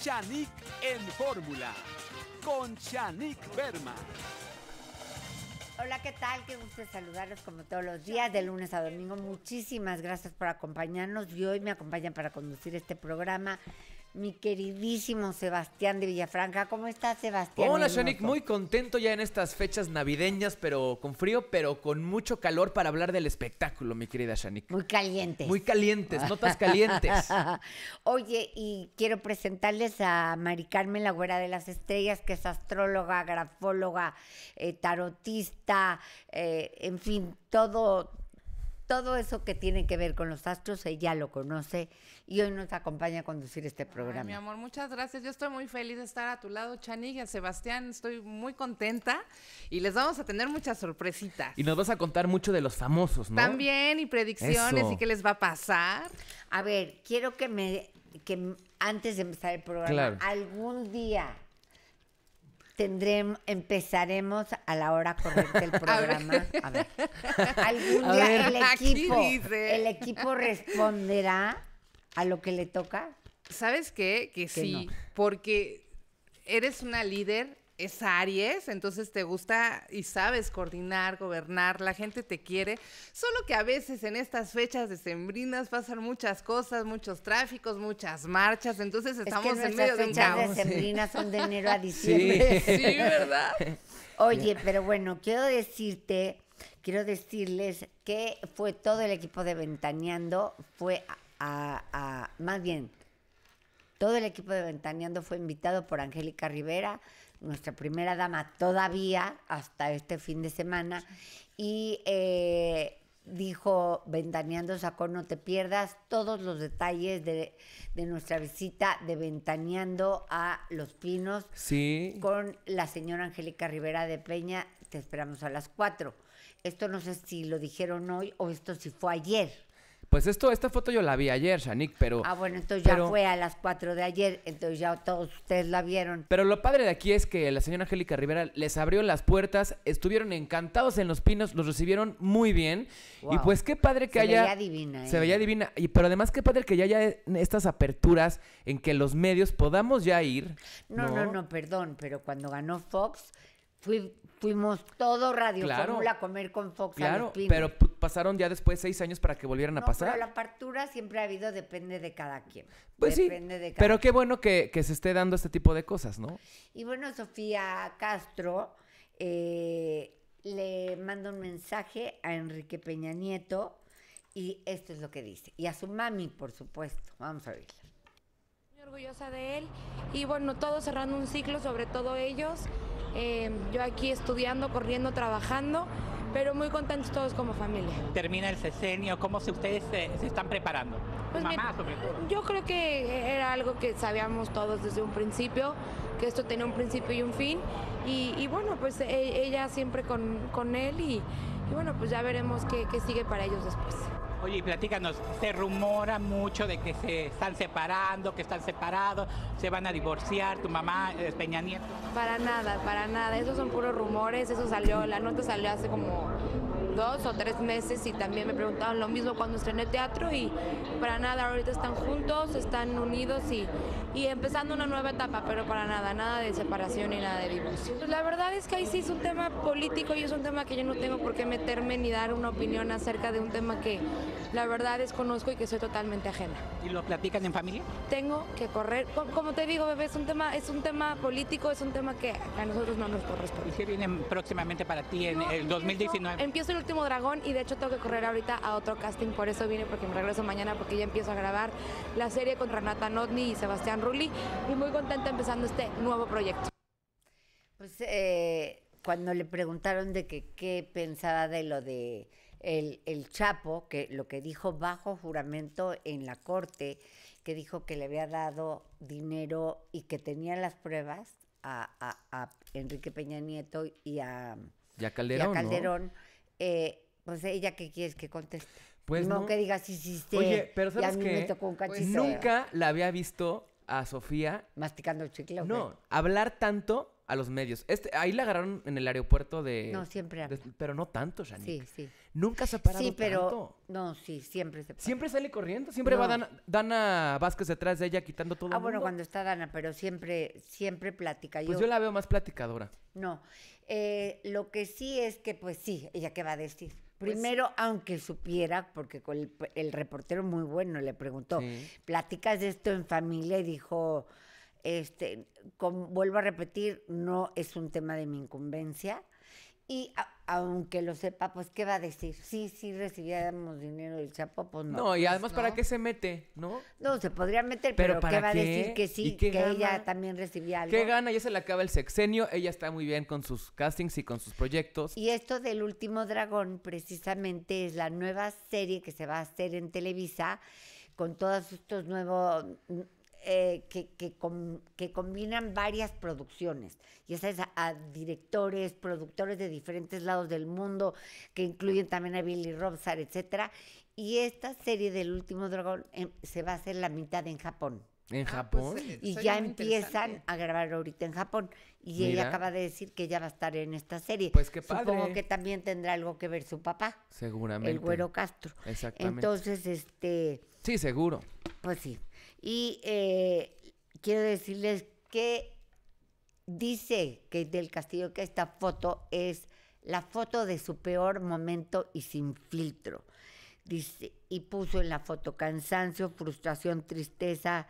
Chanik en Fórmula con Chanik Berma. Hola, ¿qué tal? Qué gusto saludarlos como todos los días, de lunes a domingo. Muchísimas gracias por acompañarnos y hoy me acompañan para conducir este programa mi queridísimo Sebastián de Villafranca. ¿Cómo estás, Sebastián? Hola, Shanik, Muy contento ya en estas fechas navideñas, pero con frío, pero con mucho calor para hablar del espectáculo, mi querida Shanik. Muy calientes. Muy calientes, notas calientes. Oye, y quiero presentarles a Mari Carmen La Güera de las Estrellas, que es astróloga, grafóloga, eh, tarotista, eh, en fin, todo, todo eso que tiene que ver con los astros, ella lo conoce y hoy nos acompaña a conducir este programa. mi amor, muchas gracias. Yo estoy muy feliz de estar a tu lado, Chanilla, Sebastián. Estoy muy contenta y les vamos a tener muchas sorpresitas. Y nos vas a contar mucho de los famosos, ¿no? También y predicciones y qué les va a pasar. A ver, quiero que me que antes de empezar el programa, algún día empezaremos a la hora correcta el programa. A ver. Algún día el equipo, responderá a lo que le toca. ¿Sabes qué? Que, sí, porque eres una líder es Aries, entonces te gusta y sabes coordinar, gobernar, la gente te quiere, solo que a veces en estas fechas decembrinas pasan muchas cosas, muchos tráficos, muchas marchas, entonces estamos en medio de un decembrinas son de enero a diciembre. Sí, ¿verdad? Oye, pero bueno, quiero decirte, quiero decirles que fue todo el equipo de Ventaneando, fue a, a más bien, todo el equipo de Ventaneando fue invitado por Angélica Rivera, nuestra primera dama todavía hasta este fin de semana y eh, dijo Ventaneando sacó No te pierdas todos los detalles de, nuestra visita de Ventaneando a Los Pinos sí. con la señora Angélica Rivera de Peña. Te esperamos a las 4. Esto no sé si lo dijeron hoy o esto si fue ayer. Pues esto, esta foto yo la vi ayer, Shanique, pero... Ah, bueno, entonces ya fue a las 4 de ayer, entonces ya todos ustedes la vieron. Pero lo padre de aquí es que la señora Angélica Rivera les abrió las puertas, estuvieron encantados en Los Pinos, los recibieron muy bien. Y pues qué padre que haya... Se veía divina. Se veía divina. Y, pero además qué padre que ya haya estas aperturas en que los medios podamos ya ir. no, no, no perdón, pero cuando ganó Fox fuimos todo Radio Fórmula a comer con Fox. Claro, pero pasaron ya después seis años para que volvieran a pasar. Pero la apertura siempre ha habido, depende de cada quien. Pues pero qué bueno que, se esté dando este tipo de cosas, ¿no? Y bueno, Sofía Castro eh, le manda un mensaje a Enrique Peña Nieto y esto es lo que dice. Y a su mami, por supuesto. Vamos a Muy orgullosa de él y bueno, todos cerrando un ciclo, sobre todo ellos, Em, yo aquí estudiando, corriendo, trabajando, pero muy contentos todos como familia. Termina el sesenio, ¿cómo se, ustedes se, están preparando? Pues Mamá, Yo creo que era algo que sabíamos todos desde un principio, que esto tenía un principio y un fin, y, bueno, pues e, ella siempre con, con él y, bueno, pues ya veremos qué sigue para ellos después. Oye, y platícanos, se rumora mucho de que se están separando, que están separados, se van a divorciar, tu mamá es eh, Peña Nieto. Para nada, para nada, esos son puros rumores, eso salió, la nota salió hace como dos o tres meses y también me preguntaban lo mismo cuando estrené teatro y para nada, ahorita están juntos, están unidos y, empezando una nueva etapa, pero para nada, nada de separación y nada de divorcio. Pues la verdad es que ahí sí es un tema político y es un tema que yo no tengo por qué meterme ni dar una opinión acerca de un tema que la verdad conozco y que soy totalmente ajena. ¿Y lo platican en familia? Tengo que correr. Como te digo, bebé, es un tema, es un tema político, es un tema que a nosotros no nos corresponde. ¿Y qué viene próximamente para ti en el 2019? Empiezo, el último dragón y de hecho tengo que correr ahorita a otro casting, por eso vine, porque me regreso mañana, porque ya empiezo a grabar la serie con Renata Notni y Sebastián Rulli y muy contenta empezando este nuevo proyecto. Pues eh, cuando le preguntaron de que qué pensaba de lo de el, el Chapo, que lo que dijo bajo juramento en la corte, que dijo que le había dado dinero y que tenía las pruebas a, Enrique Peña Nieto y a, Calderón. Eh, pues ella, que quieres que conteste? Pues no, que digas si sí, Oye, pero pues nunca la había visto a Sofía... Masticando el chicle. No, hablar tanto a los medios. Este, ahí la agarraron en el aeropuerto de... No, siempre pero no tanto, Shani. Sí, sí. Nunca se ha Sí, pero... No, sí, siempre se Siempre sale corriendo, siempre va Dana, Vázquez detrás de ella quitando todo. Ah, el bueno, cuando está Dana, pero siempre, siempre platica. Pues yo, la veo más platicadora. No, eh, lo que sí es que, pues sí, ella qué va a decir. Pues Primero, aunque supiera, porque el, reportero muy bueno le preguntó, ¿platicas de esto en familia? Y dijo, este, vuelvo a repetir, no es un tema de mi incumbencia. Y ah, aunque lo sepa, pues ¿qué va a decir? Sí, sí recibíamos dinero del Chapo, pues no. No, y pues, además, ¿para qué se mete? ¿No? No, se podría meter, pero, ¿qué va a decir que sí, que ella también recibía algo? ¿Qué gana? Ya se le acaba el sexenio, ella está muy bien con sus castings y con sus proyectos. Y esto del último dragón, precisamente, es la nueva serie que se va a hacer en Televisa con todos estos nuevos eh, que, que, que, combinan varias producciones, y sabes, a, directores, productores de diferentes lados del mundo, que incluyen también a Billy Robson, etcétera. Y esta serie del último dragón em, se va a hacer la mitad en Japón. ¿En ah, pues, Japón? Eh, y ya empiezan a grabar ahorita en Japón. Y ella acaba de decir que ya va a estar en esta serie. Pues qué padre. Supongo que también tendrá algo que ver su papá. Seguramente. El güero Castro. Exactamente. Entonces, este. Sí, seguro. Pues sí. Y eh, quiero decirles que dice que del castillo que esta foto es la foto de su peor momento y sin filtro. Dice, y puso en la foto cansancio, frustración, tristeza,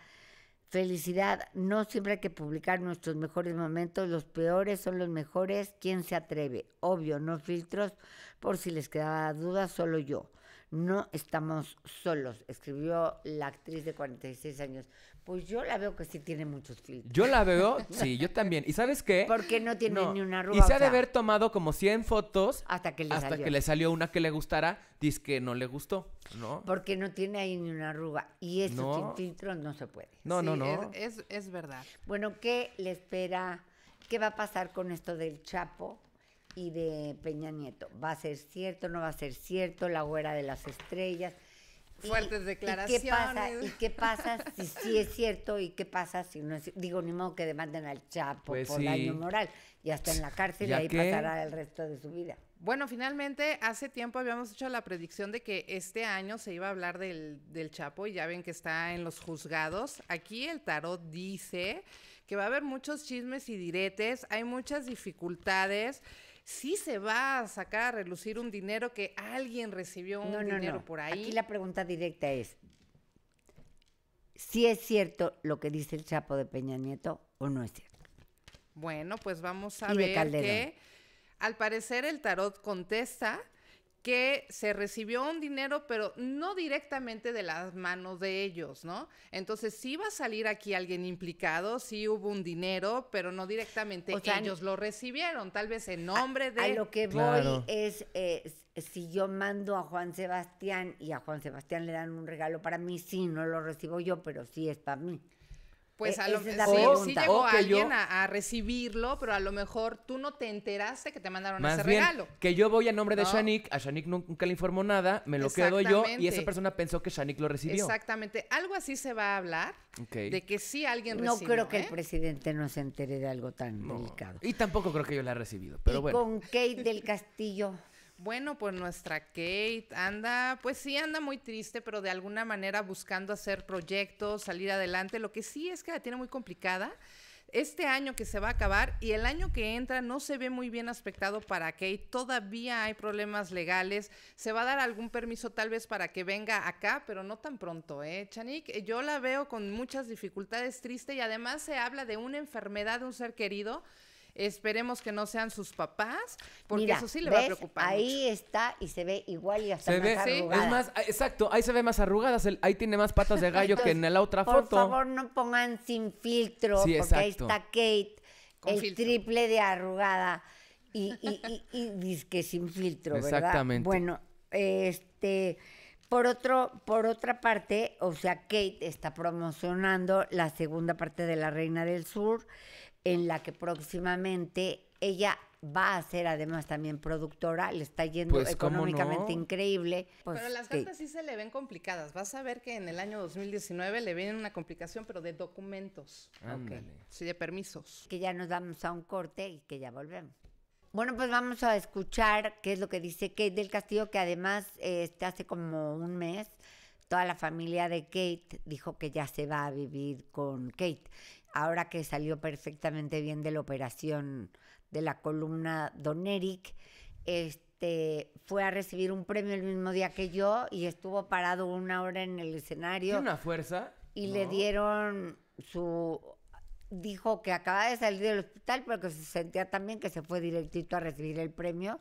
felicidad. No siempre hay que publicar nuestros mejores momentos, los peores son los mejores. ¿Quién se atreve? Obvio, no filtros, por si les quedaba duda, solo yo no estamos solos, escribió la actriz de 46 años. Pues yo la veo que sí tiene muchos filtros. Yo la veo, sí, yo también. ¿Y sabes qué? Porque no tiene ni una arruga. Y se ha de haber tomado como 100 fotos hasta que le salió. una que le gustara, dice que no le gustó, ¿no? Porque no tiene ahí ni una arruga y eso sin filtros no se puede. No, no, no. es verdad. Bueno, ¿qué le espera? ¿Qué va a pasar con esto del Chapo? y de Peña Nieto. ¿Va a ser cierto? ¿No va a ser cierto? La güera de las estrellas. Fuertes declaraciones. ¿y qué, pasa, si sí es cierto? ¿Y qué pasa si no es Digo, ni modo que demanden al Chapo pues por daño moral. Y hasta en la cárcel y ahí pasará el resto de su vida. Bueno, finalmente, hace tiempo habíamos hecho la predicción de que este año se iba a hablar del, del Chapo y ya ven que está en los juzgados. Aquí el tarot dice que va a haber muchos chismes y diretes, hay muchas dificultades sí se va a sacar a relucir un dinero que alguien recibió un dinero por ahí. Aquí la pregunta directa es, ¿si es cierto lo que dice el Chapo de Peña Nieto o no es cierto? Bueno, pues vamos a ver que al parecer el tarot contesta que se recibió un dinero, pero no directamente de las manos de ellos, ¿no? Entonces sí va a salir aquí alguien implicado, sí hubo un dinero, pero no directamente ellos lo recibieron, tal vez en nombre de... A lo que voy es, eh, si yo mando a Juan Sebastián y a Juan Sebastián le dan un regalo para mí, sí, no lo recibo yo, pero sí es para mí. Pues e a lo mejor sí, llegó alguien a, recibirlo, pero a lo mejor tú no te enteraste que te mandaron ese regalo. Que yo voy a nombre de Shanique, a Shanik nunca le informó nada, me lo quedo yo y esa persona pensó que Shanik lo recibió. Exactamente. Algo así se va a hablar de que sí alguien recibió. No creo que ¿eh? el presidente no se entere de algo tan delicado. Y tampoco creo que yo la haya recibido, pero bueno. Con Kate del Castillo. Bueno, pues nuestra Kate anda, pues sí, anda muy triste, pero de alguna manera buscando hacer proyectos, salir adelante. Lo que sí es que la tiene muy complicada. Este año que se va a acabar y el año que entra no se ve muy bien aspectado para Kate. Todavía hay problemas legales. Se va a dar algún permiso tal vez para que venga acá, pero no tan pronto, ¿eh? Chanik, yo la veo con muchas dificultades, triste y además se habla de una enfermedad de un ser querido Esperemos que no sean sus papás, porque eso sí le va a preocupar. Ahí está y se ve igual y hasta se ah, exacto, ahí se ve más arrugada ahí tiene más patas de gallo que en la otra foto. Por favor, no pongan sin filtro, porque ahí está Kate, el triple de arrugada y, y, y, sin filtro, ¿verdad? Exactamente. Bueno, este. Por, otro, por otra parte, o sea, Kate está promocionando la segunda parte de La Reina del Sur, en la que próximamente ella va a ser además también productora, le está yendo pues, económicamente increíble. Pues, pero las cartas sí se le ven complicadas. Vas a ver que en el año 2019 le viene una complicación, pero de documentos. Sí, de permisos. Que ya nos damos a un corte y que ya volvemos. Bueno, pues vamos a escuchar qué es lo que dice Kate del Castillo, que además este, hace como un mes toda la familia de Kate dijo que ya se va a vivir con Kate ahora que salió perfectamente bien de la operación de la columna Don Eric, este, fue a recibir un premio el mismo día que yo y estuvo parado una hora en el escenario. Tiene una fuerza. Y le dieron su dijo que acaba de salir del hospital, pero que se sentía también que se fue directito a recibir el premio.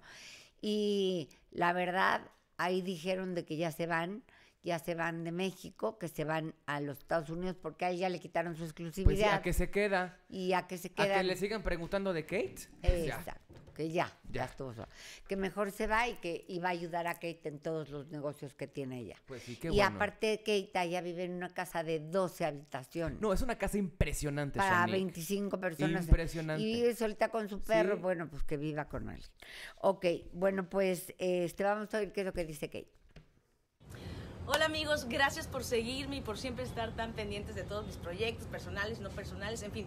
Y la verdad, ahí dijeron de que ya se van ya se van de México, que se van a los Estados Unidos porque ahí ya le quitaron su pues, exclusividad. Pues a que se queda. Y a que se queda. A que le sigan preguntando de Kate. Pues, Exacto, que ya, ya, estuvo Que mejor se va y que va a ayudar a Kate en todos los negocios que tiene ella. Pues sí, qué y aparte Kate ya vive en una casa de 12 habitaciones. No, es una casa impresionante, Para 25 personas. Impresionante. Y vive solita con su perro, bueno, pues que viva con él. Ok, bueno, pues este, vamos a ver qué es lo que dice Kate. Hola amigos, gracias por seguirme y por siempre estar tan pendientes de todos mis proyectos personales, no personales, en fin.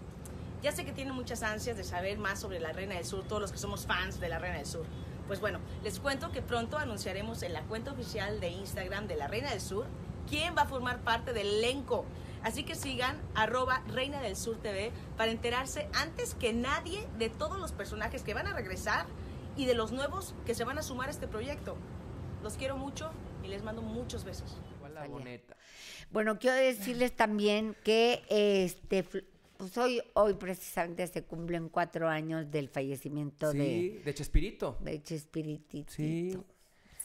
Ya sé que tienen muchas ansias de saber más sobre la Reina del Sur, todos los que somos fans de la Reina del Sur. Pues bueno, les cuento que pronto anunciaremos en la cuenta oficial de Instagram de la Reina del Sur quién va a formar parte del elenco. Así que sigan arroba Reina del Sur TV para enterarse antes que nadie de todos los personajes que van a regresar y de los nuevos que se van a sumar a este proyecto. Los quiero mucho, y les mando muchos besos. Igual la boneta. Bueno, quiero decirles también que este pues hoy, precisamente se cumplen cuatro años del fallecimiento sí, de, Chespirito. De Chespiritito. Sí.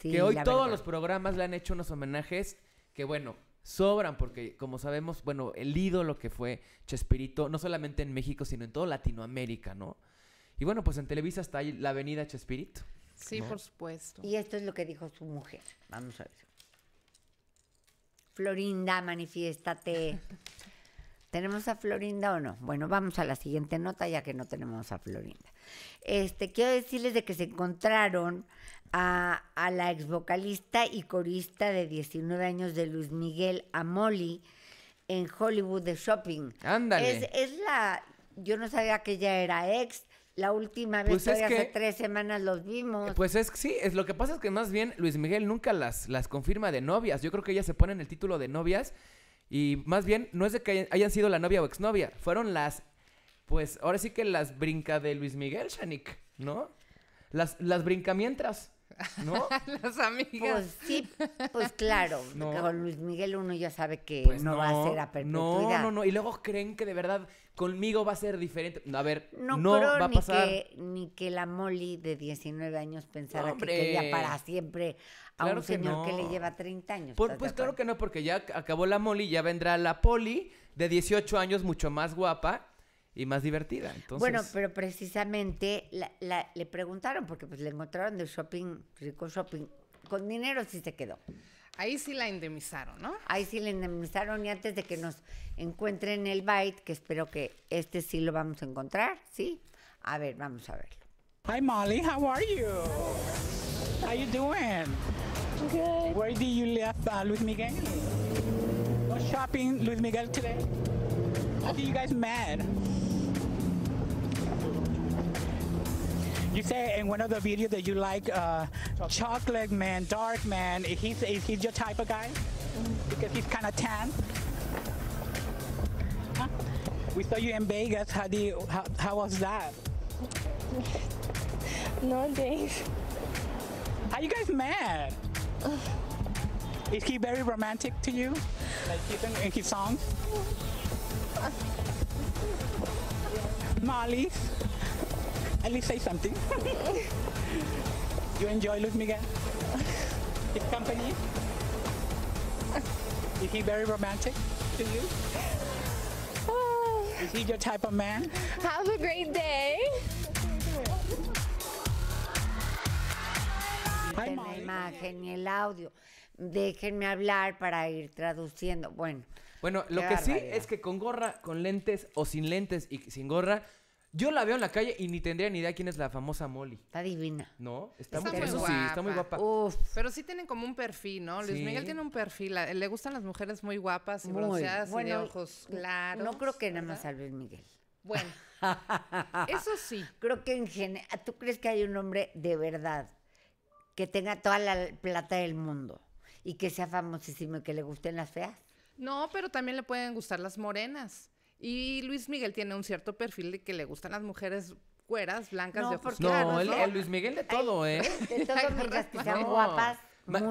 que hoy todos los programas le han hecho unos homenajes que, bueno, sobran porque, como sabemos, bueno, el ídolo que fue Chespirito, no solamente en México, sino en toda Latinoamérica, ¿no? Y bueno, pues en Televisa está ahí la avenida Chespirito. Sí, por supuesto. Y esto es lo que dijo su mujer. Vamos a ver. Florinda, manifiéstate. ¿Tenemos a Florinda o no? Bueno, vamos a la siguiente nota ya que no tenemos a Florinda. Este, quiero decirles de que se encontraron a, la ex vocalista y corista de 19 años de Luis Miguel Amoli en Hollywood de Shopping. Ándale. es la, yo no sabía que ella era ex, la última vez pues que hace tres semanas los vimos. Pues es que sí, es lo que pasa es que más bien Luis Miguel nunca las, las confirma de novias. Yo creo que ellas se ponen el título de novias y más bien no es de que hayan, sido la novia o exnovia, fueron las pues ahora sí que las brinca de Luis Miguel, Shanik, ¿no? Las las mientras. ¿No? Las amigas. Pues sí, pues claro. Con Luis Miguel uno ya sabe que pues no, va a ser a perpetuidad. No, no, no. Y luego creen que de verdad conmigo va a ser diferente. A ver, no, va a pasar. Ni que, la Molly de 19 años pensara que quería para siempre a un señor que le lleva 30 años. pues claro que no, porque ya acabó la Molly, ya vendrá la Poli de 18 años, mucho más guapa y más divertida. Bueno, pero precisamente le preguntaron, porque pues le encontraron de shopping, rico shopping, con dinero si se quedó. Ahí sí la indemnizaron, ¿no? Ahí sí la indemnizaron y antes de que nos encuentren el bite, que espero que este sí lo vamos a encontrar, ¿sí? A ver, vamos a verlo. Hi Molly, how are you? How you doing? Good. Where did you leave uh, Luis Miguel? shopping Luis Miguel today? How you guys mad You say in one of the videos that you like uh, chocolate. chocolate. man, dark man. He's is he your type of guy? Because he's kind of tan. Huh? We saw you in Vegas. How do you, how, how was that? no days. How you guys met? Is he very romantic to you? Like even in his songs? Molly. at least algo? something. you enjoy Luis Miguel? His company? Is he very romantic to you? Oh. Is he your type of man? Have a great day. la imagen y el audio. Déjenme hablar para ir traduciendo. Bueno. Bueno, lo que sí es que con gorra, con lentes o sin lentes y sin gorra, yo la veo en la calle y ni tendría ni idea quién es la famosa Molly. Está divina. ¿No? Está, muy, guapa. Sí, está muy guapa. Pero sí tienen como un perfil, ¿no? Luis Miguel tiene un perfil. Le gustan las mujeres muy guapas y muy. bronceadas y ojos claros. No creo que nada más a Luis Miguel. Bueno, eso sí. Creo que en general, ¿tú crees que hay un hombre de verdad que tenga toda la plata del mundo y que sea famosísimo y que le gusten las feas? No, pero también le pueden gustar las morenas. Y Luis Miguel tiene un cierto perfil de que le gustan las mujeres cueras, blancas, de ojos No, ¿no? el Luis Miguel de todo, ¿eh? De todas mientras que guapas.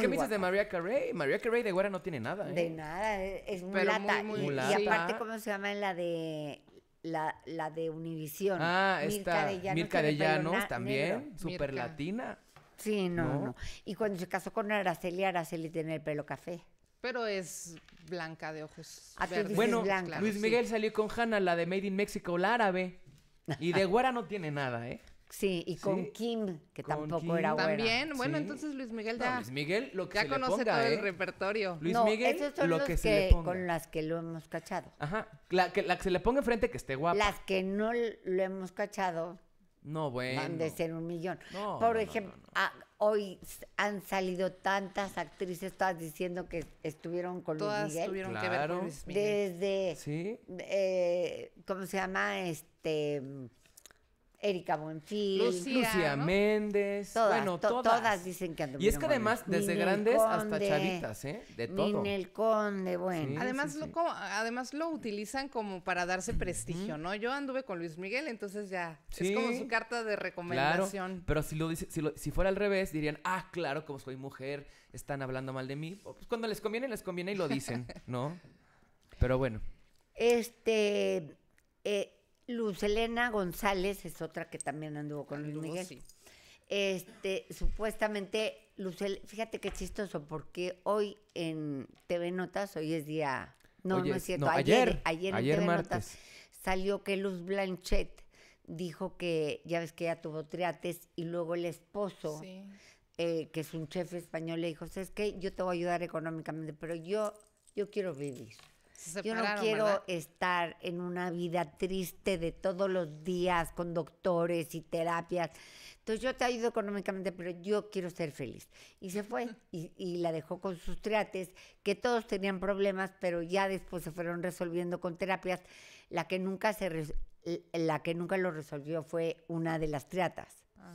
¿Qué me dices de María Carey? María Carey de güera no tiene nada. ¿eh? De nada, e, es mulata. Muy, y, aparte, ¿cómo se llama en la de la, de Univisión? Ah, Mirka está. Mirka de Llanos también, super latina. Sí, no, Y cuando se casó con Araceli, Araceli tiene el pelo café. Pero es blanca de ojos. Ah, bueno, Luis Miguel salió con Hannah, la de Made in Mexico, la árabe. Y de güera no tiene nada, ¿eh? Sí, y con Kim, que tampoco era güera. También, bueno, entonces Luis Miguel ya. Luis Miguel lo que ya se conoce todo el ¿eh? repertorio. Luis Miguel, lo que, se le con las que lo hemos cachado. Ajá, la que, la que se le ponga enfrente que esté guapa. Las que no lo hemos cachado no, bueno. Han de ser un millón. Por ejemplo, ah, hoy han salido tantas actrices, todas diciendo que estuvieron con Luis Miguel. tuvieron que ver con Miguel. Desde, eh, ¿cómo se llama? Este... Erika Buenfil, Lucía, Méndez, todas, bueno, todas. todas. dicen que Y es que además, desde grandes hasta chavitas, ¿eh? De todo. el Conde, bueno. además, Lo, además lo utilizan como para darse prestigio, ¿no? Yo anduve con Luis Miguel, entonces ya. Es como su carta de recomendación. pero si lo, dice, si, fuera al revés, dirían, ah, claro, como soy mujer, están hablando mal de mí. Pues, cuando les conviene, les conviene y lo dicen, ¿no? Pero bueno. Este. Eh, Luz Elena González es otra que también anduvo con Luis Miguel. Este, supuestamente, fíjate qué chistoso, porque hoy en TV Notas, hoy es día. No, no es cierto. ayer, ayer, en TV Notas salió que Luz Blanchet dijo que, ya ves que ya tuvo triates, y luego el esposo, eh, que es un chef español, le dijo: ¿Sabes qué? Yo te voy a ayudar económicamente, pero yo, yo quiero vivir. Yo no quiero estar en una vida triste de todos los días con doctores y terapias. Entonces yo te ayudo económicamente, pero yo quiero ser feliz. Y se fue y, y, la dejó con sus triates, que todos tenían problemas, pero ya después se fueron resolviendo con terapias. La que nunca, se la que nunca lo resolvió fue una de las triatas. Ah,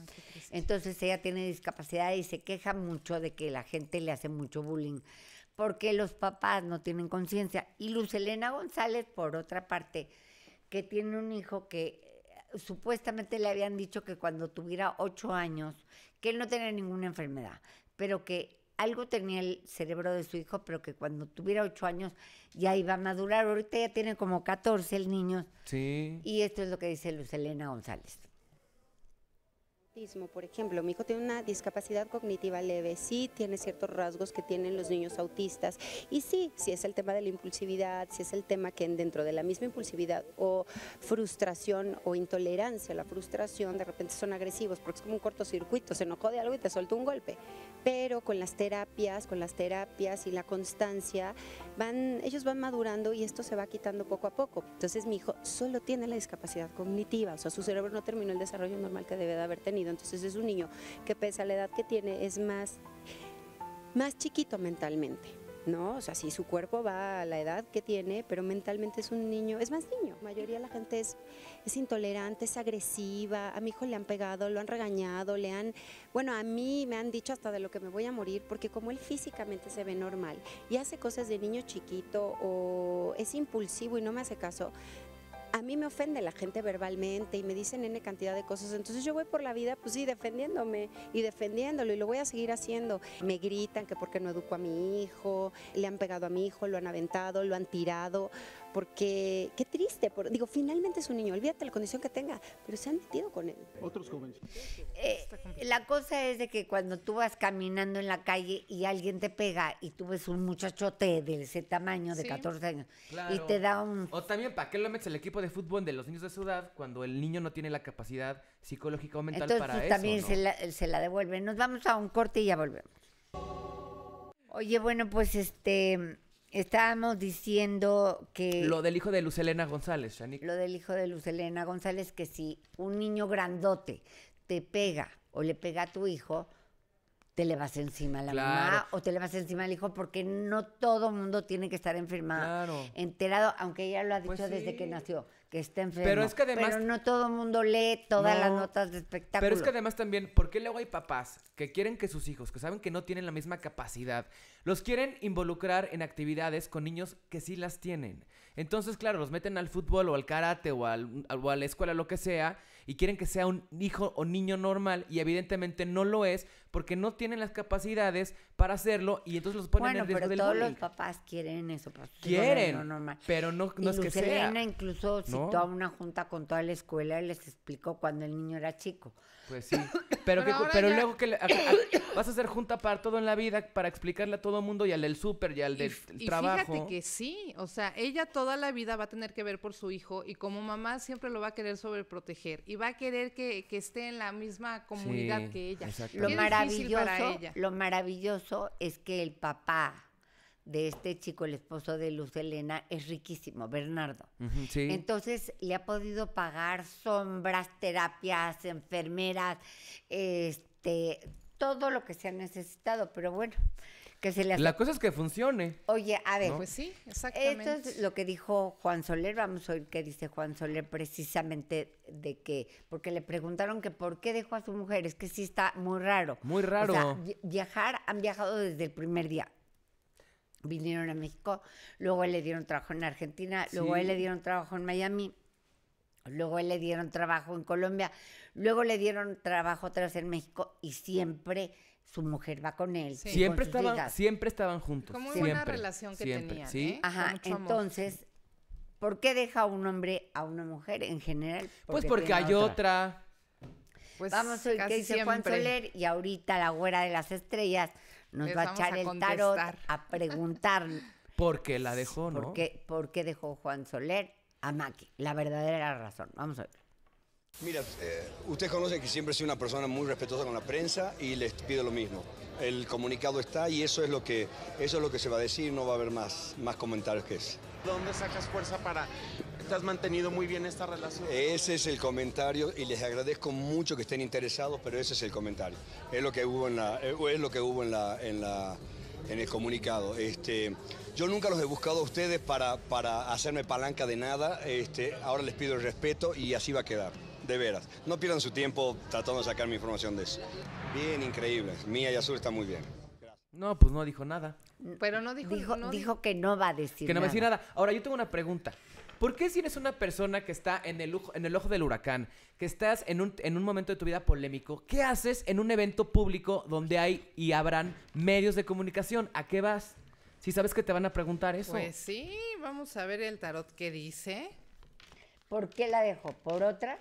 Entonces ella tiene discapacidad y se queja mucho de que la gente le hace mucho bullying porque los papás no tienen conciencia. Y Luz Elena González, por otra parte, que tiene un hijo que eh, supuestamente le habían dicho que cuando tuviera ocho años, que él no tenía ninguna enfermedad, pero que algo tenía el cerebro de su hijo, pero que cuando tuviera ocho años ya iba a madurar. Ahorita ya tiene como 14 el niño. Sí. Y esto es lo que dice Luz Elena González por ejemplo, mi hijo tiene una discapacidad cognitiva leve, sí tiene ciertos rasgos que tienen los niños autistas y sí, si es el tema de la impulsividad, si es el tema que dentro de la misma impulsividad o frustración o intolerancia, la frustración de repente son agresivos porque es como un cortocircuito, se enojó de algo y te soltó un golpe, pero con las terapias, con las terapias y la constancia, ellos van madurando y esto se va quitando poco a poco. Entonces mi hijo solo tiene la discapacidad cognitiva, o sea, su cerebro no terminó el desarrollo normal que debe de haber tenido entonces es un niño que pese a la edad que tiene es más, más chiquito mentalmente. ¿no? O sea, si su cuerpo va a la edad que tiene, pero mentalmente es un niño, es más niño. La mayoría de la gente es, es intolerante, es agresiva. A mi hijo le han pegado, lo han regañado, le han. Bueno, a mí me han dicho hasta de lo que me voy a morir, porque como él físicamente se ve normal y hace cosas de niño chiquito o es impulsivo y no me hace caso, a mí me ofende la gente verbalmente y me dicen N cantidad de cosas, entonces yo voy por la vida, pues sí, defendiéndome y defendiéndolo y lo voy a seguir haciendo. Me gritan que porque no educo a mi hijo, le han pegado a mi hijo, lo han aventado, lo han tirado porque qué triste, digo, finalmente es un niño, olvídate la condición que tenga, pero se han metido con él. Otros jóvenes. Eh, la cosa es de que cuando tú vas caminando en la calle y alguien te pega y tú ves un muchachote de ese tamaño, de 14 años, y te da un... O también, ¿para qué lo metes el equipo de fútbol de los niños de su edad cuando el niño no tiene la capacidad psicológica o mental para eso? Pues, eso? también se, la, se la devuelve. Nos vamos a un corte y ya volvemos. Oye, bueno, pues este... Estábamos diciendo que... Lo del hijo de Luz González, Lo del hijo de Luz González, que si un niño grandote te pega o le pega a tu hijo, te le vas encima a la mamá o te le vas encima al hijo porque no todo mundo tiene que estar enfermado, enterado, aunque ella lo ha dicho pues desde que nació que esté enfermo. Pero es que además. Pero no todo el mundo lee todas las notas de espectáculo. Pero es que además también, ¿por qué luego hay papás que quieren que sus hijos, que saben que no tienen la misma capacidad, los quieren involucrar en actividades con niños que sí las tienen? Entonces, claro, los meten al fútbol o al karate o, al, o a la escuela, lo que sea, y quieren que sea un hijo o niño normal, y evidentemente no lo es porque no tienen las capacidades para hacerlo y entonces los ponen en riesgo todos los papás quieren eso. Quieren, pero no, es que Elena sea. incluso citó a una junta con toda la escuela y les explicó cuando el niño era chico. Pues sí, pero, luego que vas a hacer junta para todo en la vida, para explicarle a todo el mundo y al del súper y al del trabajo. Y fíjate que sí, o sea, ella toda la vida va a tener que ver por su hijo y como mamá siempre lo va a querer sobreproteger y va a querer que, esté en la misma comunidad que ella. Lo maravilloso lo maravilloso es que el papá de este chico, el esposo de Luz Elena, es riquísimo, Bernardo. Entonces le ha podido pagar sombras, terapias, enfermeras, este, todo lo que se ha necesitado. Pero bueno, que se le La cosa es que funcione. Oye, a ver. Pues sí, exactamente. Esto es lo que dijo Juan Soler. Vamos a oír qué dice Juan Soler precisamente de que, porque le preguntaron que por qué dejó a su mujer. Es que sí está muy raro. Muy raro. O sea, viajar, han viajado desde el primer día. Vinieron a México, luego le dieron trabajo en Argentina, luego le dieron trabajo en Miami. Luego le dieron trabajo en Colombia, luego le dieron trabajo otra en México y siempre su mujer va con él. siempre, estaban, siempre estaban juntos. Como siempre, buena relación que tenían. ¿eh? Ajá, entonces, ¿por qué deja un hombre a una mujer en general? pues porque hay otra. Pues vamos a oír qué dice Juan Soler y ahorita la güera de las estrellas nos va a echar el tarot a preguntar. ¿Por qué la dejó, no? ¿Por qué, dejó Juan Soler a Maki? La verdadera razón. Vamos a ver. Mira, eh, usted ustedes que siempre he sido una persona muy respetuosa con la prensa y les pido lo mismo. El comunicado está y eso es lo que, eso es lo que se va a decir, no va a haber más, más comentarios que eso. ¿Dónde sacas fuerza para Estás mantenido muy bien esta relación. Ese es el comentario y les agradezco mucho que estén interesados, pero ese es el comentario. Es lo que hubo en es lo que hubo en la, en la, en el comunicado. Este, yo nunca los he buscado a ustedes para, para hacerme palanca de nada. Este, ahora les pido el respeto y así va a quedar de veras. No pierdan su tiempo tratando de sacar mi información de eso. Bien, increíble. Mía y Azul está muy bien. No, pues no dijo nada. Pero no dijo dijo que no va a decir Que no va a decir nada. Ahora, yo tengo una pregunta. ¿Por qué si eres una persona que está en el, ojo, del huracán, que estás en un, en un momento de tu vida polémico, qué haces en un evento público donde hay y habrán medios de comunicación? ¿A qué vas? Si sabes que te van a preguntar eso. Pues sí, vamos a ver el tarot que dice. ¿Por qué la dejó? ¿Por otra?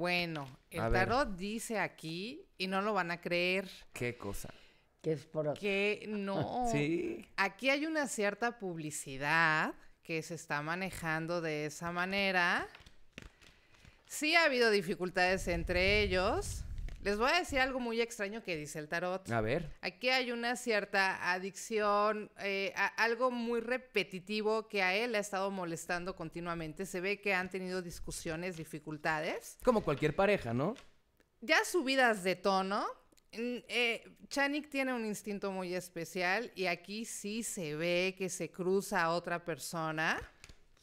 Bueno, el tarot dice aquí, y no lo van a creer. ¿Qué cosa? Que es por Que no. sí. Aquí hay una cierta publicidad que se está manejando de esa manera. Sí ha habido dificultades entre ellos. Les voy a decir algo muy extraño que dice el tarot. A ver. Aquí hay una cierta adicción, eh, algo muy repetitivo que a él ha estado molestando continuamente. Se ve que han tenido discusiones, dificultades. Como cualquier pareja, ¿no? Ya subidas de tono. Mm, eh, Chanik tiene un instinto muy especial y aquí sí se ve que se cruza a otra persona.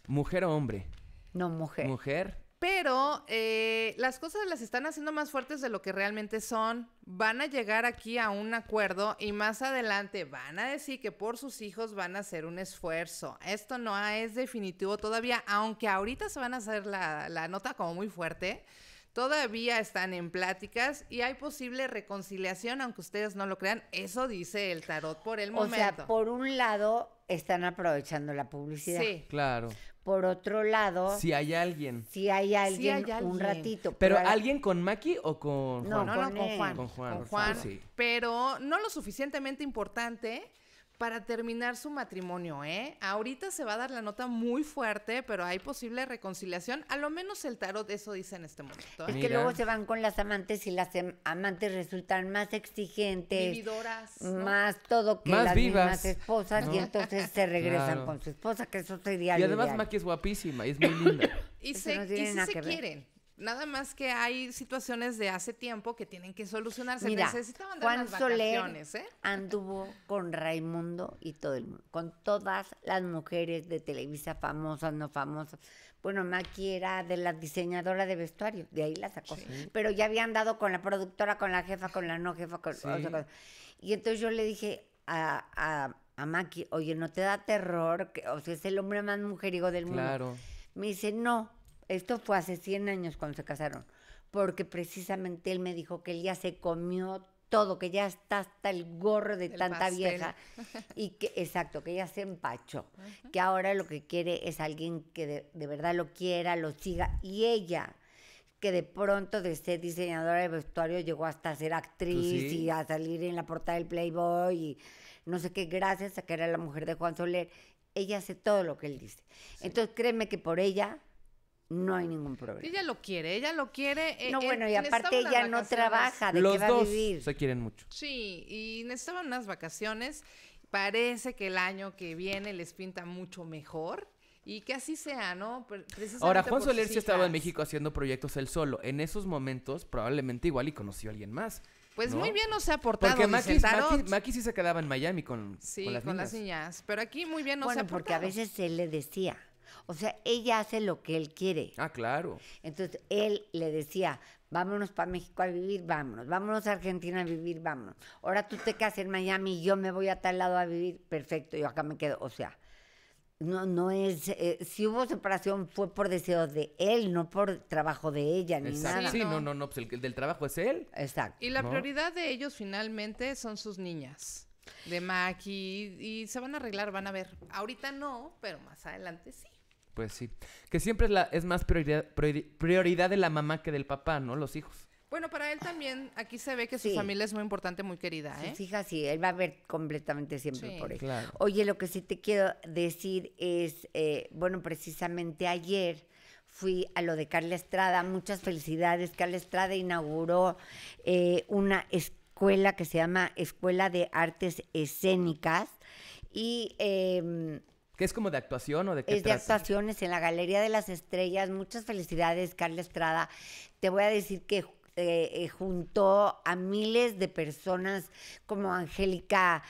¿Mujer o hombre? No, mujer. ¿Mujer? Pero eh, las cosas las están haciendo más fuertes de lo que realmente son. Van a llegar aquí a un acuerdo y más adelante van a decir que por sus hijos van a hacer un esfuerzo. Esto no es definitivo todavía, aunque ahorita se van a hacer la, la nota como muy fuerte. Todavía están en pláticas y hay posible reconciliación, aunque ustedes no lo crean. Eso dice el tarot por el momento. O sea, por un lado están aprovechando la publicidad. Sí, claro. Por otro lado, si hay alguien, si hay alguien, un ratito. Pero, alguien con Maki o con Juan? No, no, con, Juan. Con Juan, sí. pero no lo suficientemente importante para terminar su matrimonio, ¿eh? Ahorita se va a dar la nota muy fuerte, pero hay posible reconciliación. A lo menos el tarot eso dice en este momento. ¿eh? Es que luego se van con las amantes y las em, amantes resultan más exigentes, Vividoras, más todo que más las mismas esposas y entonces se regresan con su esposa, que eso sería Y además Maki es guapísima, es muy linda. y, se, y se quieren, Nada más que hay situaciones de hace tiempo que tienen que solucionarse. Necesitaban ¿eh? anduvo con Raimundo y todo el mundo, con todas las mujeres de Televisa, famosas, no famosas. Bueno, Maki era de la diseñadora de vestuario, de ahí la sacó. Pero ya había andado con la productora, con la jefa, con la no jefa, con Y entonces yo le dije a, Maki, oye, ¿no te da terror? Que, o sea, es el hombre más mujerigo del claro. mundo. Me dice, no, esto fue hace 100 años cuando se casaron, porque precisamente él me dijo que él ya se comió todo, que ya está hasta el gorro de tanta vieja y que exacto, que ya se empachó, que ahora lo que quiere es alguien que de, verdad lo quiera, lo siga y ella que de pronto de ser diseñadora de vestuario llegó hasta ser actriz pues y a salir en la portada del Playboy y no sé qué, gracias a que era la mujer de Juan Soler, ella hace todo lo que él dice. Entonces créeme que por ella no hay ningún problema. Ella lo quiere, ella lo quiere. Eh, no, eh, bueno, y aparte ella no trabaja, ¿de Los qué va dos a vivir? Se quieren mucho. Sí, y necesitaban unas vacaciones. Parece que el año que viene les pinta mucho mejor. Y que así sea, ¿no? Ahora, Juan Soler sí estaba en México haciendo proyectos él solo. En esos momentos, probablemente igual y conoció a alguien más. Pues muy bien se ha aportado. Porque Maki, sí se quedaba en Miami con, con, las, niñas. Pero aquí muy bien no bueno, ha Porque a veces él le decía. O sea, ella hace lo que él quiere. Ah, claro. Entonces, él le decía, vámonos para México a vivir, vámonos, vámonos a Argentina a vivir, vámonos. Ahora tú te casas en Miami y yo me voy a tal lado a vivir, perfecto, yo acá me quedo. O sea, no, no es, eh, si hubo separación fue por deseo de él, no por trabajo de ella, ni Exacto. nada. Sí, no, no, no, pues el, del trabajo es él. Exacto. Y la prioridad de ellos finalmente son sus niñas de Mac y, se van a arreglar, van a ver. Ahorita no, pero más adelante sí. Pues sí. Que siempre es, la, es más prioridad, prioridad de la mamá que del papá, ¿no? Los hijos. Bueno, para él también, aquí se ve que su familia es muy importante, muy querida. ¿eh? Sí, hija, sí, él va a ver completamente siempre por él. Oye, lo que sí te quiero decir es, eh, bueno, precisamente ayer fui a lo de Carla Estrada, muchas felicidades. Carla Estrada inauguró eh, una escuela que se llama Escuela de Artes Escénicas y... Em, ¿Qué es como de actuación o de qué Es de actuaciones en la Galería de las Estrellas. Muchas felicidades, Carla Estrada. Te voy a decir que eh, eh, juntó a miles de personas como Angélica,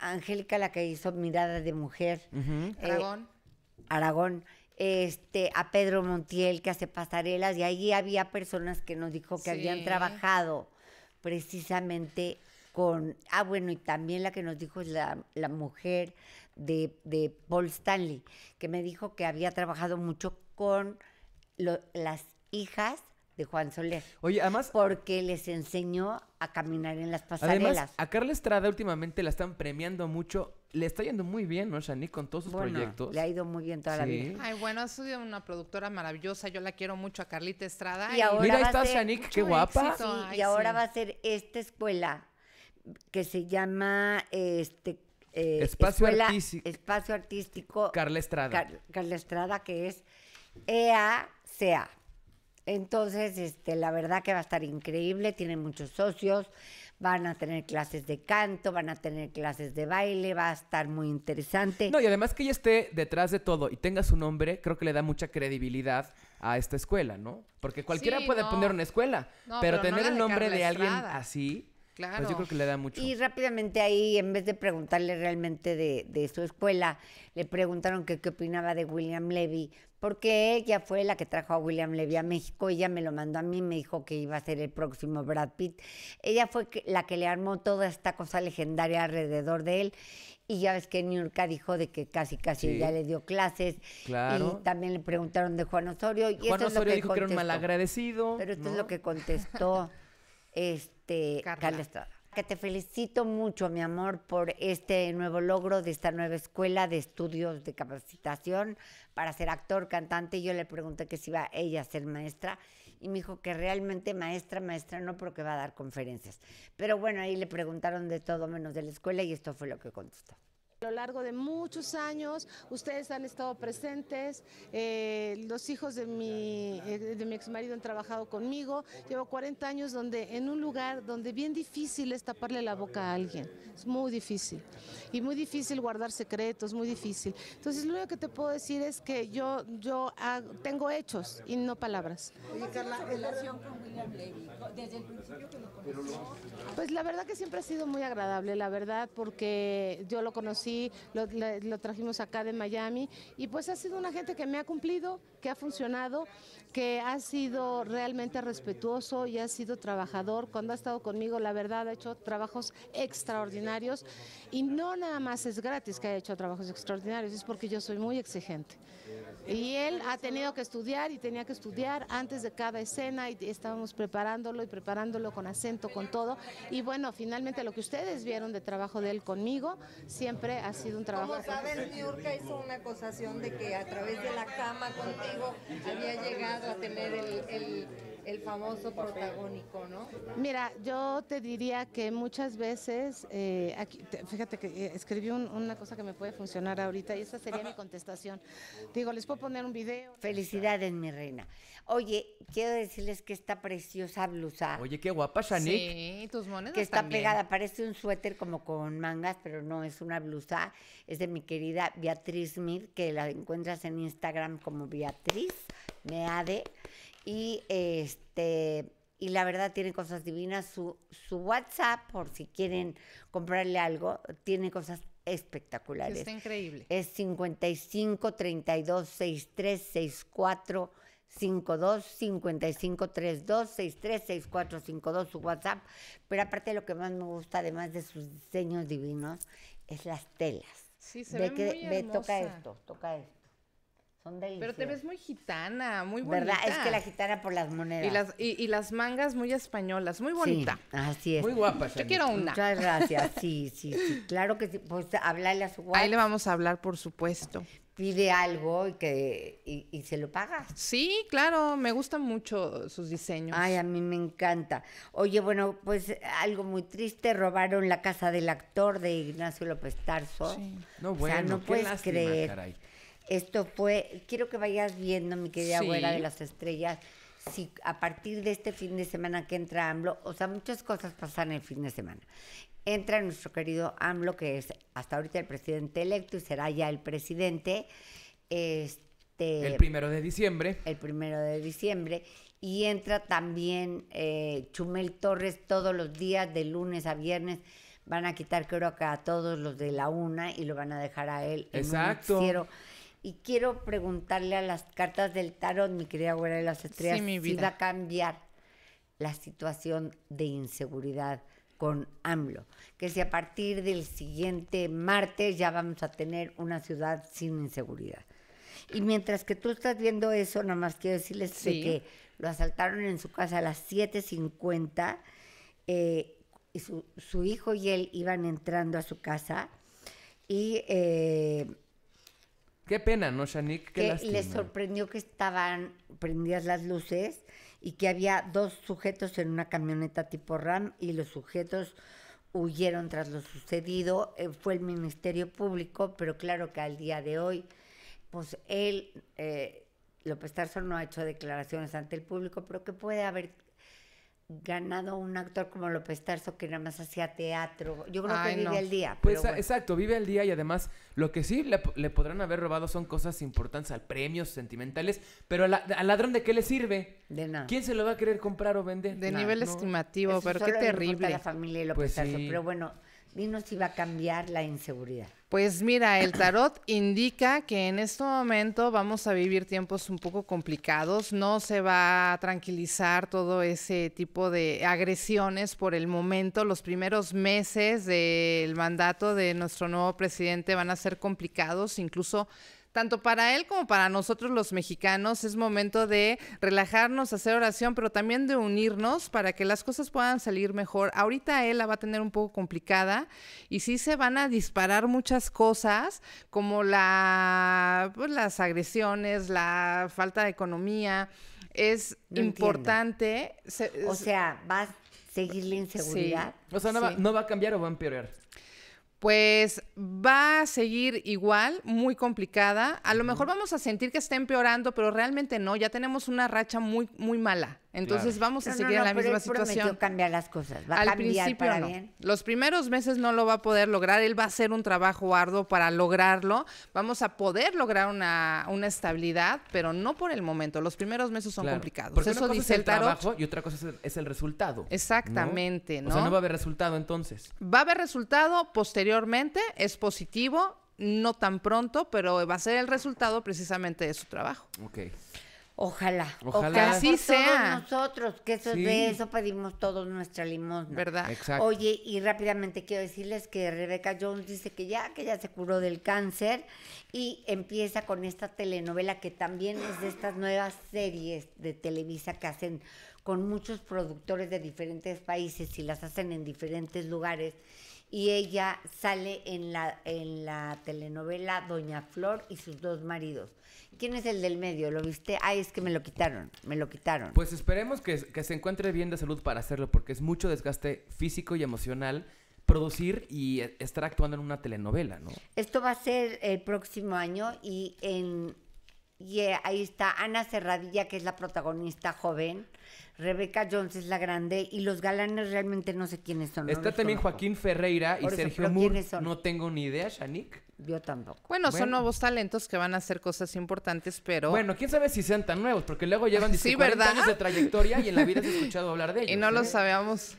Angélica la que hizo Mirada de Mujer. Eh, Aragón. Aragón este, a Pedro Montiel que hace pasarelas y ahí había personas que nos dijo que habían trabajado precisamente con, ah bueno, y también la que nos dijo es la, la mujer de, de Paul Stanley, que me dijo que había trabajado mucho con las hijas de Juan Soler. Oye, además. Porque les enseñó a caminar en las pasarelas. a Carla Estrada últimamente la están premiando mucho. Le está yendo muy bien, ¿no, Shani? Con todos sus proyectos. Le ha ido muy bien toda la vida. Ay, bueno, ha sido una productora maravillosa. Yo la quiero mucho a Carlita Estrada. Y, Mira, ahí está Shanique, qué guapa. y ahora va a ser esta escuela que se llama este eh, espacio, espacio Artístico Carla Estrada. Carla Estrada, que es EACA. Entonces, este, la verdad que va a estar increíble, tiene muchos socios, van a tener clases de canto, van a tener clases de baile, va a estar muy interesante. No, y además que ella esté detrás de todo y tenga su nombre, creo que le da mucha credibilidad a esta escuela, ¿no? Porque cualquiera puede poner una escuela, pero, tener el nombre de alguien así Claro. Pues yo creo que le da mucho. Y rápidamente ahí, en vez de preguntarle realmente de, su escuela, le preguntaron qué opinaba de William Levy, porque ella fue la que trajo a William Levy a México, ella me lo mandó a mí, me dijo que iba a ser el próximo Brad Pitt. Ella fue la que le armó toda esta cosa legendaria alrededor de él. Y ya ves que Niurka dijo de que casi, casi ya le dio clases. Claro. Y también le preguntaron de Juan Osorio. Y Juan esto Osorio dijo que era un malagradecido. Pero esto es lo que contestó. este, Carla. Que te felicito mucho, mi amor, por este nuevo logro de esta nueva escuela de estudios de capacitación para ser actor, cantante. Yo le pregunté que si iba ella a ser maestra y me dijo que realmente maestra, maestra no, porque va a dar conferencias. Pero bueno, ahí le preguntaron de todo menos de la escuela y esto fue lo que contestó. A lo largo de muchos años, ustedes han estado presentes, eh, los hijos de mi, eh, de mi ex marido han trabajado conmigo, llevo 40 años donde en un lugar donde bien difícil es taparle la boca a alguien, es muy difícil, y muy difícil guardar secretos, muy difícil. Entonces lo único que te puedo decir es que yo, yo tengo hechos y no palabras. ¿Cómo la relación con William Levy? Desde el principio que lo conocí? Pues la verdad que siempre ha sido muy agradable, la verdad, porque yo lo conocí lo trajimos acá de Miami y pues ha sido una gente que me ha cumplido, que ha funcionado, que ha sido realmente respetuoso y ha sido trabajador. Cuando ha estado conmigo, la verdad, ha hecho trabajos extraordinarios y no nada más es gratis que haya hecho trabajos extraordinarios, es porque yo soy muy exigente. Y él ha tenido que estudiar y tenía que estudiar antes de cada escena y estábamos preparándolo y preparándolo con acento, con todo. Y bueno, finalmente lo que ustedes vieron de trabajo de él conmigo siempre ha sido un trabajo. Como saben, Miurka hizo una acusación de que a través de la cama contigo había llegado a tener el el famoso protagónico, ¿no? Mira, yo te diría que muchas veces, eh, aquí, fíjate que eh, escribí una cosa que me puede funcionar ahorita y esa sería mi contestación. Digo, les puedo poner un video. Felicidades, mi reina. Oye, quiero decirles que esta preciosa blusa. Oye, qué guapa, Shanik. Sí, tus monedas Que está pegada, parece un suéter como con mangas, pero no, es una blusa. Es de mi querida Beatriz Mir, que la encuentras en Instagram como Beatriz Meade. Y este y la verdad tiene cosas divinas. Su, su WhatsApp, por si quieren comprarle algo, tiene cosas espectaculares. Está increíble. Es 55 32 63 64 52 55 32 63 64 52 su WhatsApp. Pero aparte lo que más me gusta, además de sus diseños divinos, es las telas. Sí, se ve, ve que muy toca esto, toca esto. Pero te ves muy gitana, muy bonita. ¿Verdad? Es que la gitana por las monedas. Y las, mangas muy españolas, muy bonita. Sí, así es. Muy guapa. Yo quiero una. Muchas gracias. Sí, sí, sí. Claro que sí. Pues hablarle a su guapa. Ahí le vamos a hablar, por supuesto. Pide algo y que se lo paga. Sí, claro, me gustan mucho sus diseños. Ay, a mí me encanta. Oye, bueno, pues algo muy triste, robaron la casa del actor de Ignacio López Tarso. Sí. No, bueno, o no puedes creer. Caray. Esto fue, quiero que vayas viendo, mi querida abuela de las estrellas, si a partir de este fin de semana que entra AMLO, o sea, muchas cosas pasan el fin de semana. Entra nuestro querido AMLO, que es hasta ahorita el presidente electo y será ya el presidente. Este, el primero de diciembre. El primero de diciembre. Y entra también eh, Chumel Torres todos los días, de lunes a viernes van a quitar creo que a todos los de la una y lo van a dejar a él en Exacto. un y quiero preguntarle a las cartas del tarot, mi querida abuela de las estrellas, si va a cambiar la situación de inseguridad con AMLO, que si a partir del siguiente martes ya vamos a tener una ciudad sin inseguridad. Y mientras que tú estás viendo eso, nada más quiero decirles que lo asaltaron en su casa a las 7.50 eh, y su, hijo y él iban entrando a su casa y eh, Qué pena, ¿no, Shanique? Qué que les sorprendió que estaban prendidas las luces y que había dos sujetos en una camioneta tipo RAM y los sujetos huyeron tras lo sucedido. Eh, fue el Ministerio Público, pero claro que al día de hoy, pues él, eh, López Tarso no ha hecho declaraciones ante el público, pero que puede haber ganado un actor como López Tarso que nada más hacía teatro. Yo creo que vive al día. Pues exacto, vive al día y además lo que sí le, podrán haber robado son cosas importantes, al premios sentimentales, pero al ladrón de qué le sirve? De nada. ¿Quién se lo va a querer comprar o vender? De nivel estimativo, pero qué terrible. La familia López pues pero bueno, Dinos si va a cambiar la inseguridad. Pues mira, el tarot indica que en este momento vamos a vivir tiempos un poco complicados, no se va a tranquilizar todo ese tipo de agresiones por el momento, los primeros meses del mandato de nuestro nuevo presidente van a ser complicados, incluso tanto para él como para nosotros los mexicanos es momento de relajarnos, hacer oración, pero también de unirnos para que las cosas puedan salir mejor. Ahorita él la va a tener un poco complicada y sí se van a disparar muchas cosas como la, pues, las agresiones, la falta de economía. Es importante. o sea, va a seguir la inseguridad. O sea, va, no, va, a cambiar o va a empeorar pues va a seguir igual, muy complicada. A lo mejor vamos a sentir que está empeorando, pero realmente no, ya tenemos una racha muy, muy mala. Entonces vamos a seguir en la misma situación. cambiar las cosas. Al principio Los primeros meses no lo va a poder lograr. Él va a hacer un trabajo arduo para lograrlo. Vamos a poder lograr una, una estabilidad, pero no por el momento. Los primeros meses son complicados. Porque Eso dice es el, trabajo y otra cosa es el, resultado. Exactamente, ¿no? O sea, no va a haber resultado entonces. Va a haber resultado posteriormente. Es positivo no tan pronto, pero va a ser el resultado precisamente de su trabajo. Ok. Ojalá, ojalá, que así sea. nosotros, que eso de eso pedimos todos nuestra limosna. ¿Verdad? Oye, y rápidamente quiero decirles que Rebeca Jones dice que ya, que ya se curó del cáncer y empieza con esta telenovela que también es de estas nuevas series de Televisa que hacen con muchos productores de diferentes países y las hacen en diferentes lugares y ella sale en la, en la telenovela Doña Flor y sus dos maridos. ¿Quién es el del medio? ¿Lo viste? Ay, es que me lo quitaron, me lo quitaron. Pues esperemos que, que se encuentre bien de salud para hacerlo, porque es mucho desgaste físico y emocional producir y e, estar actuando en una telenovela, ¿no? Esto va a ser el próximo año y en y eh, ahí está Ana Cerradilla, que es la protagonista joven. Rebeca Jones es la grande. Y los galanes realmente no sé quiénes son. Está también Joaquín Ferreira y Sergio Moore. No tengo ni idea, Shanik. Yo tampoco. Bueno, son nuevos talentos que van a hacer cosas importantes, pero. Bueno, quién sabe si sean tan nuevos, porque luego llevan sí, años de trayectoria y en la vida has escuchado hablar de ellos. Y no ¿eh? lo sabíamos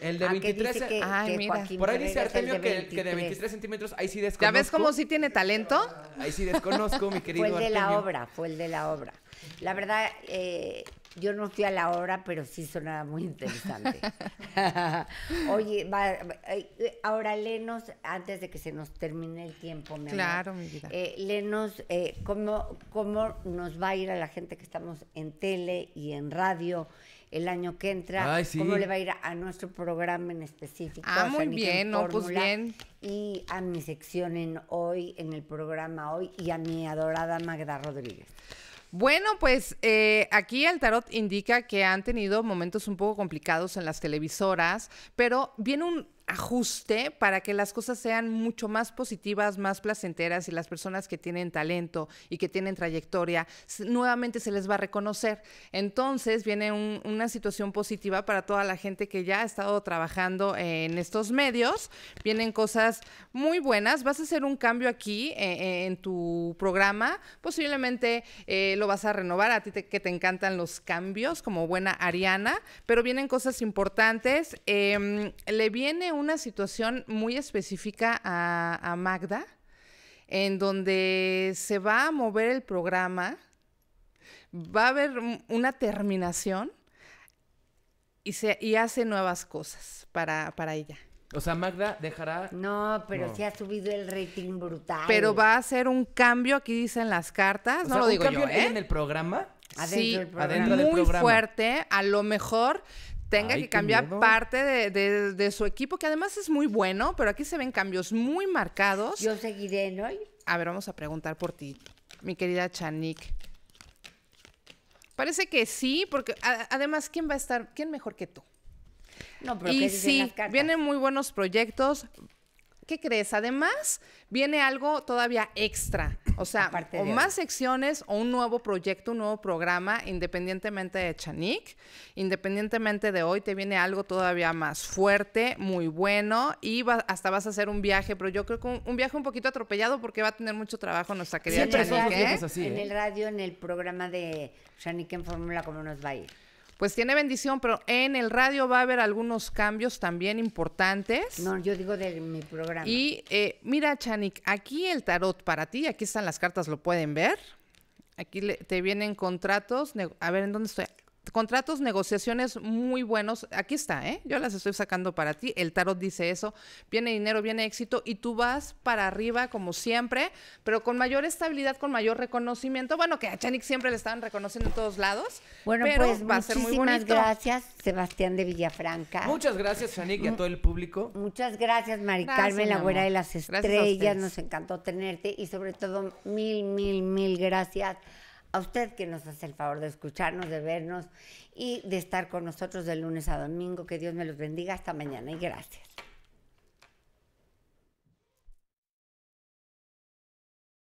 el de 23 ah, centímetros, e- Por ahí dice Artemio que, de 23 centímetros, ahí sí desconozco. ¿Ya ves cómo sí tiene talento? Ahí sí desconozco, mi querido. Fue el de la obra, fue el de la obra. La verdad, eh, yo no fui a la obra, pero sí sonaba muy interesante. Oye, va, eh, ahora lenos, antes de que se nos termine el tiempo, Claro, mi vida. Eh, lenos eh, cómo, cómo nos va a ir a la gente que estamos en tele y en radio el año que entra, cómo le va a ir a, nuestro programa en específico. Ah, muy bien, no, pues bien. Y a mi sección en hoy, en el programa hoy, y a mi adorada Magda Rodríguez. Bueno, pues eh, aquí el tarot indica que han tenido momentos un poco complicados en las televisoras, pero viene un ajuste para que las cosas sean mucho más positivas, más placenteras y las personas que tienen talento y que tienen trayectoria nuevamente se les va a reconocer. Entonces viene una situación positiva para toda la gente que ya ha estado trabajando en estos medios. Vienen cosas muy buenas. Vas a hacer un cambio aquí eh, eh, en tu programa. Posiblemente eh, lo vas a renovar a ti que te encantan los cambios como buena Ariana, pero vienen cosas importantes. Em, le viene un una situación muy específica a, Magda, en donde se va a mover el programa, va a haber una terminación y, se, hace nuevas cosas para, ella. O sea, Magda dejará. No, pero se ha subido el rating brutal. Pero va a ser un cambio, aquí dicen las cartas. no lo digo cambio en ¿eh? el programa. muy fuerte. A lo mejor tenga que cambiar parte de, su equipo, que además es muy bueno, pero aquí se ven cambios muy marcados. Yo seguiré, ¿no? A ver, vamos a preguntar por ti, mi querida Chanik. Parece que sí, porque además, ¿quién va a estar? ¿Quién mejor que tú? No, pero y sí, vienen muy buenos proyectos, ¿qué crees? Además, viene algo todavía extra. O sea, o más secciones o un nuevo proyecto, un nuevo programa, independientemente de Chanik, independientemente de hoy, te viene algo todavía más fuerte, muy bueno, y hasta vas a hacer un viaje, pero yo creo que un, viaje un poquito atropellado porque va a tener mucho trabajo nuestra querida sí, ¿eh? En el radio, en el programa de Chanik en Fórmula, ¿cómo nos va a ir? pues tiene bendición, pero en el radio va a haber algunos cambios también importantes. No, yo digo de mi programa. Y eh, mira, Chanik, aquí el tarot para ti, aquí están las cartas, lo pueden ver. Aquí te vienen contratos. A ver, ¿en dónde estoy? contratos, negociaciones muy buenos. Aquí está, ¿eh? Yo las estoy sacando para ti. El tarot dice eso. Viene dinero, viene éxito y tú vas para arriba como siempre, pero con mayor estabilidad, con mayor reconocimiento. Bueno, que a Chanik siempre le estaban reconociendo en todos lados. Bueno, pero pues va a ser muy bonito. gracias, Sebastián de Villafranca. Muchas gracias, Chanik, y a mm. todo el público. Muchas gracias, Mari Carmen, la güera de las estrellas. Nos encantó tenerte y sobre todo mil, mil, mil gracias a usted que nos hace el favor de escucharnos, de vernos y de estar con nosotros de lunes a domingo. Que Dios me los bendiga. Hasta mañana y gracias.